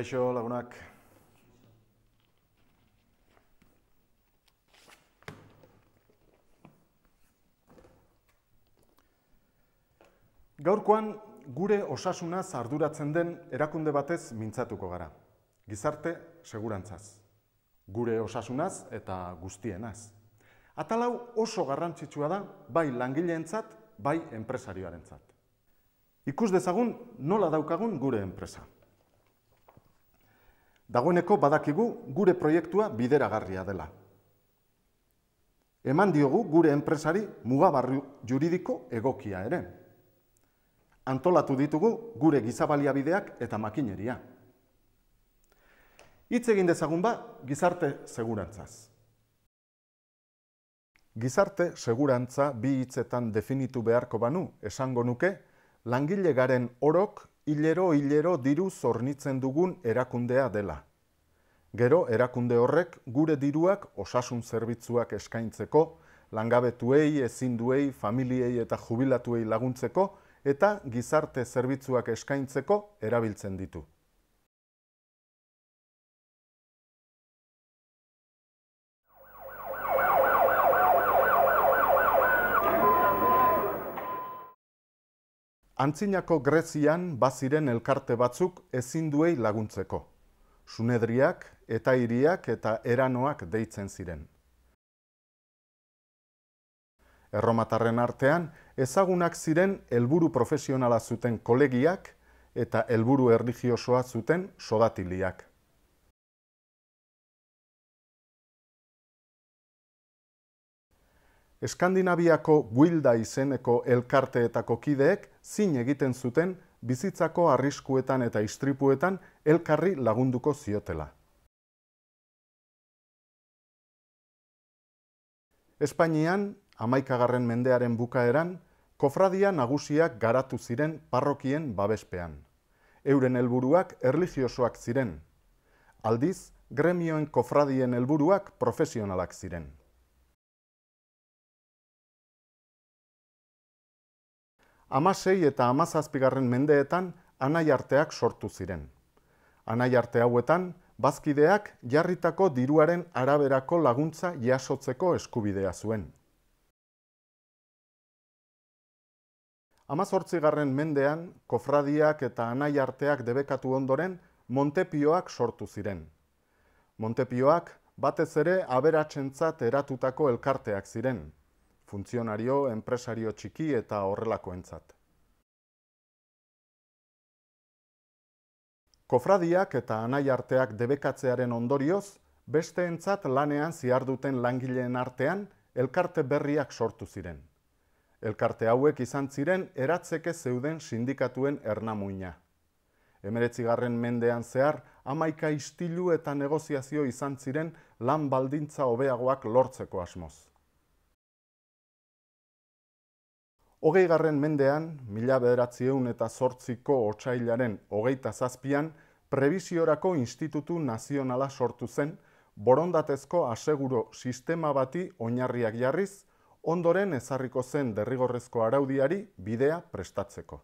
Kaixo, lagunak. Gaurkoan gure osasunaz arduratzen den erakunde batez mintzatuko gara. Gizarte segurantzaz. Gure osasunaz eta guztienaz. Atalau oso garrantzitsua da bai langileentzat, bai enpresarioarentzat. Ikus dezagun nola daukagun gure enpresa dagoeneko badakigu gure proiektua bideragarria dela. Eman diogu gure enpresari mugabarri juridiko egokia ere. Antolatu ditugu gure gizabaliabideak eta makineria. Itz egin dezagun ba gizarte segurantzaz. Gizarte segurantza bi hitzetan definitu beharko banu esango nuke langile garen orok hilero hilero diru zornitzen dugun erakundea dela. Gero erakunde horrek gure diruak osasun zerbitzuak eskaintzeko, langabetuei, ezinduei, familiei eta jubilatuei laguntzeko eta gizarte zerbitzuak eskaintzeko erabiltzen ditu. Antzinako Grezian baziren elkarte batzuk ezin duei laguntzeko. Sunedriak eta hiriak eta eranoak deitzen ziren. Erromatarren artean ezagunak ziren helburu profesionala zuten kolegiak eta helburu erlijiosoa zuten sodatiliak. Eskandinaviako Wilda izeneko elkarteetako kideek zin egiten zuten bizitzako arriskuetan eta istripuetan elkarri lagunduko ziotela. Espainian, amaikagarren mendearen bukaeran, kofradia nagusiak garatu ziren parrokien babespean. Euren helburuak erlijiosoak ziren. Aldiz, gremioen kofradien helburuak profesionalak ziren. amasei eta amazazpigarren mendeetan anai arteak sortu ziren. Anai arte hauetan, bazkideak jarritako diruaren araberako laguntza jasotzeko eskubidea zuen. Amazortzigarren mendean, kofradiak eta anai arteak debekatu ondoren, Montepioak sortu ziren. Montepioak, batez ere, aberatxentzat eratutako elkarteak ziren, funtzionario, enpresario txiki eta horrelakoentzat. Kofradiak eta anai arteak debekatzearen ondorioz, besteentzat lanean ziarduten langileen artean, elkarte berriak sortu ziren. Elkarte hauek izan ziren eratzeke zeuden sindikatuen ernamuina. Emeretzigarren mendean zehar, amaika istilu eta negoziazio izan ziren lan baldintza hobeagoak lortzeko asmoz. Hogei garren mendean, mila bederatzieun eta sortziko otxailaren hogeita zazpian, Prebiziorako Institutu Nazionala sortu zen, borondatezko aseguro sistema bati oinarriak jarriz, ondoren ezarriko zen derrigorrezko araudiari bidea prestatzeko.